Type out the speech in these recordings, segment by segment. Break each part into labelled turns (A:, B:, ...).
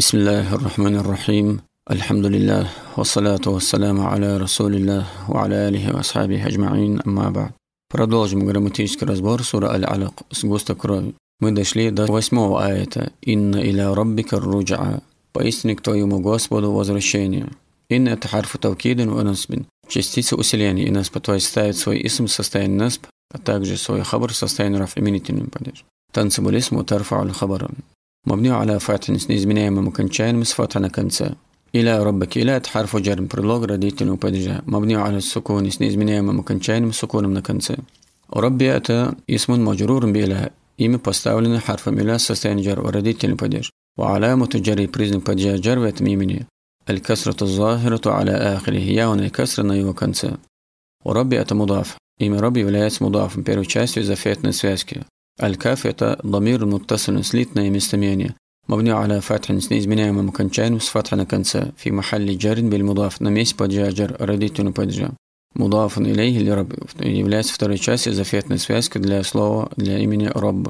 A: بسم الله الرحمن الرحيم الحمد لله والصلاة والسلام على رسول الله وعلى آله وأصحابه أجمعين أما بعد Продолжим грамматический разбор сура Аль-Алак с густа крови. Мы дошли до восьмого аята «Инна иля раббика руджа» «Поистине к твоему Господу возвращение». «Инна» — это харфу тавкидин в насбин. Частица усиления и нас то есть ставит свой исм в состояние насп, а также свой хабр в состоянии раф именительным падеж. Танцибулисм у тарфа аль хабара. مبني على فاتن سنيز من ايام ممكن تشاين مصفات على كنسة إلى ربك إلى تحرف جر برلوغ رديت وبدجة مبني على السكون سنيز من ايام ممكن تشاين مسكون من كنسة ورب يأتى اسم مجرور بلا إيم بستاولن حرف ملا سستين جر ورديت وبدجة وعلامة جري بريزن بدجة جر ميمني الكسرة الظاهرة على آخره ياون الكسرة نيو كنسة ورب يأتى مضاف إيم ربي ولا اسم مضاف من بيرو تشاسي زفيتنا سواسكي الكافئة ضمير متصل سليتنا مستمعين مبني على فتح سنيز من ما مكنشان وسفتحنا كنسا في محل جر بالمضاف نميس поджажер родительный падежа مضاف إليه لرب является второй частью зафетной связки для слова для имени رب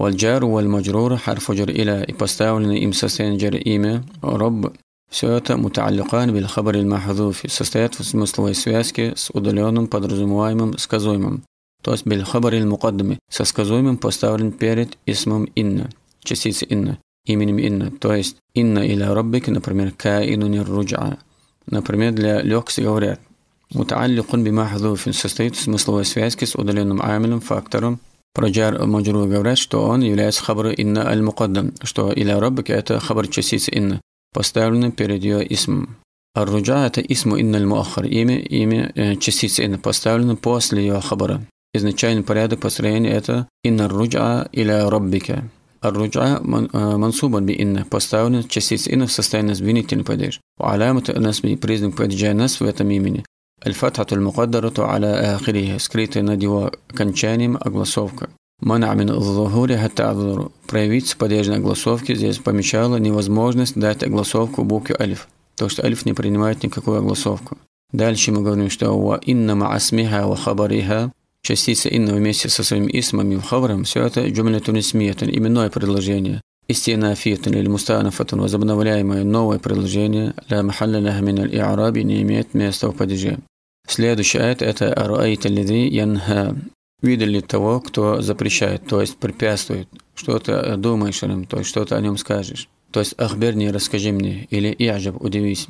A: والجار والمجرور حرف جر إلى и поставлены им состояние جر имя رب Все это муталликан بالخبر المحذوف состоят в смысловой связке с удаленным подразумеваемым сказуемым. то есть биль-хабар мукаддами со сказуемым поставлен перед исмом инна, частицы инна, именем инна, то есть инна или раббики, например, каинун руджа. Например, для легкости говорят муталликун бима хазуфин состоит в смысловой связке с удаленным амилем, фактором, Проджар Маджру говорят, что он является хабр инна аль-мукаддам, что иля раббик это хабр частицы инна, поставленный перед ее исмом. Арруджа это исму инна аль-муахар, имя, имя э, частицы инна, поставлено после ее хабара изначальный порядок построения это «Инна или иля раббика». Э, мансубан би инна поставлен частица «инна» в состоянии изменительный падеж. وعلامة نسب признак падежа «нас» в этом имени. الفتحة المقدرة على آخره скрытая над его окончанием огласовка. Мана мин зухури хатта Проявить подвижной огласовки здесь помечала невозможность дать огласовку букве альф то что альф не принимает никакую огласовку. Дальше мы говорим, что «Ва инна маасмиха ва хабариха» Частица «инна» вместе со своим «исмом» и «хабром» – все это джумлятун исмиятун, именное предложение. Истинафиятун или мустаанафатун, возобновляемое новое предложение «ля махалля ляха мин аль-и'араби» не имеет места в падеже. Следующий аят – это «аруайта лиди янха» видели того, кто запрещает, то есть препятствует. Что ты думаешь о нем, то есть что ты о нем скажешь. То есть «ахберни, расскажи мне» или «и'аджаб, удивись».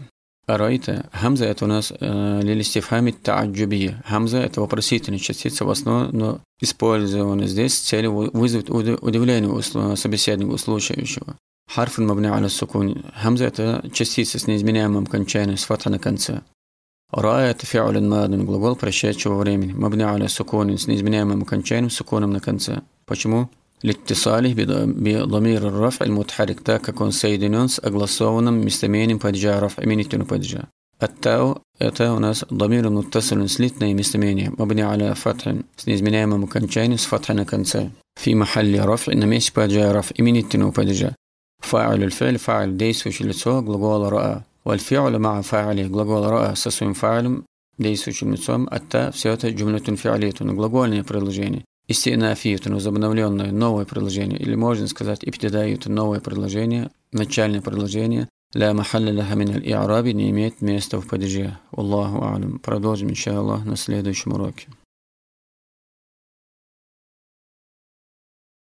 A: «Араита» – хамза – это у нас э, лилистифхами та'аджубия. Хамза – это вопросительная частица в основном, но использована здесь с целью вызвать удивление у собеседника, у слушающего. Харфун мабня аля сукун. Хамза – это частица с неизменяемым кончанием, с фатха на конце. Ра – это фи'уль мадин, глагол прошедшего времени. Мабня аля сукун – с неизменяемым кончанием, с сукуном на конце. Почему? لاتصاله بضمير الرفع المتحرك تاكا أقل صونا مستمين بادجا رفع مينيتون بادجا التاو التاو ناس ضمير متصل سليتنا مستمين مبني على فتح سنيز منايما مكانشين فتحنا كنسا في محل رفع نميس بادجا رفع مينيتون بادجا فاعل الفعل فاعل ديسو شلتسو قلقوال رأى والفعل مع فاعله قلقوال رأى سسوين فاعلم ديسو شلتسوم التا سيوتا جملة فعلية غلغول نبرلجيني Истинафи – это возобновленное новое предложение, или можно сказать ибтидай – это новое предложение, начальное предложение. Ля махалля ляха миналь и араби не имеет места в падеже. Аллаху алям. Продолжим, иншаллах, на следующем уроке.